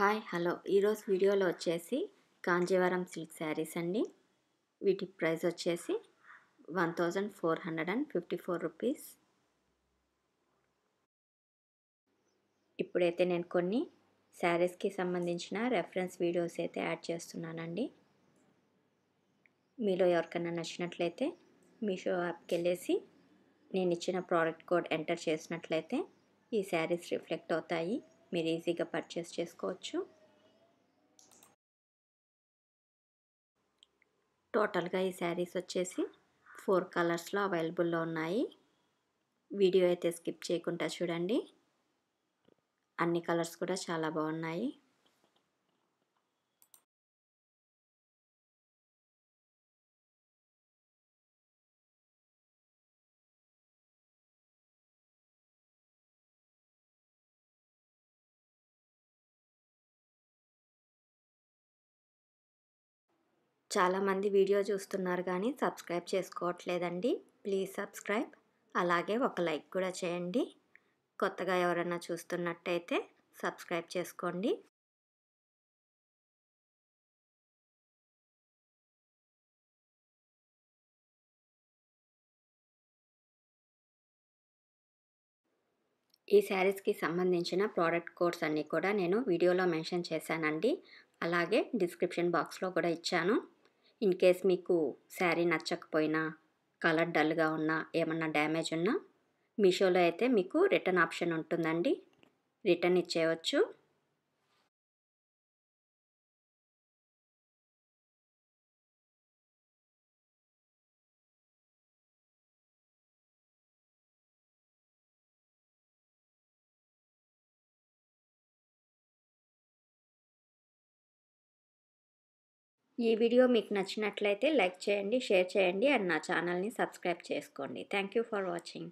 hi hello ఈరోజు వీడియోలో వచ్చేసి కాంజీవరం సిల్క్ శారీస్ అండి వీటి ప్రైస్ వచ్చేసి one thousand four hundred and fifty four rupees ఇప్పుడైతే నేను కొన్ని శారీస్కి సంబంధించిన రెఫరెన్స్ వీడియోస్ అయితే యాడ్ చేస్తున్నానండి మీలో ఎవరికైనా నచ్చినట్లయితే మీషో యాప్కి వెళ్ళేసి నేను ఇచ్చిన ప్రోడక్ట్ కోడ్ ఎంటర్ చేసినట్లయితే ఈ శారీస్ రిఫ్లెక్ట్ అవుతాయి మీరు ఈజీగా పర్చేస్ చేసుకోవచ్చు టోటల్గా ఈ శారీస్ వచ్చేసి ఫోర్ కలర్స్లో అవైలబుల్లో ఉన్నాయి వీడియో అయితే స్కిప్ చేయకుండా చూడండి అన్ని కలర్స్ కూడా చాలా బాగున్నాయి చాలామంది వీడియో చూస్తున్నారు కానీ సబ్స్క్రైబ్ చేసుకోవట్లేదండి ప్లీజ్ సబ్స్క్రైబ్ అలాగే ఒక లైక్ కూడా చేయండి కొత్తగా ఎవరన్నా చూస్తున్నట్టయితే సబ్స్క్రైబ్ చేసుకోండి ఈ శారీస్కి సంబంధించిన ప్రోడక్ట్ కోడ్స్ అన్నీ కూడా నేను వీడియోలో మెన్షన్ చేశానండి అలాగే డిస్క్రిప్షన్ బాక్స్లో కూడా ఇచ్చాను ఇన్ కేస్ మీకు శారీ నచ్చకపోయినా కలర్ డల్గా ఉన్నా ఏమన్నా డ్యామేజ్ ఉన్నా మీషోలో అయితే మీకు రిటర్న్ ఆప్షన్ ఉంటుందండి రిటర్న్ ఇచ్చేయవచ్చు ఈ వీడియో మీకు నచ్చినట్లయితే లైక్ చేయండి షేర్ చేయండి అండ్ నా ఛానల్ని సబ్స్క్రైబ్ చేసుకోండి థ్యాంక్ యూ ఫర్ వాచింగ్